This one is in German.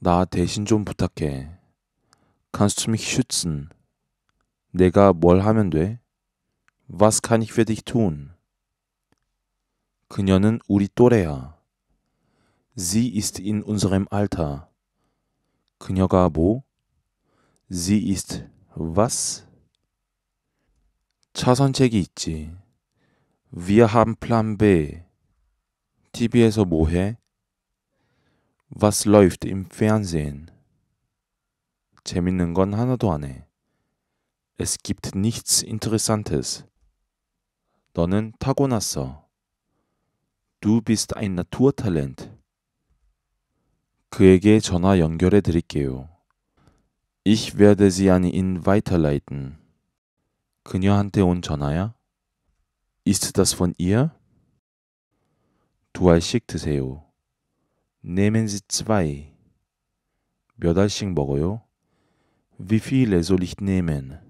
나 대신 좀 부탁해. Kannst du mich schützen? 내가 뭘 하면 돼? Was kann ich für dich tun? 그녀는 우리 또래야. Sie ist in unserem Alter. 그녀가 뭐? Sie ist was? 차선책이 있지. Wir haben Plan B. TV에서 뭐 해? Was läuft im Fernsehen? 재밌는 건 하나도 안 해. Es gibt nichts Interessantes. 너는 타고났어. Du bist ein Naturtalent. 그에게 전화 연결해 드릴게요. Ich werde sie an ihn weiterleiten. 그녀한테 온 전화야? Ist das von ihr? 두 알씩 드세요. Nehmen Sie zwei. 몇 Wie viele soll ich nehmen?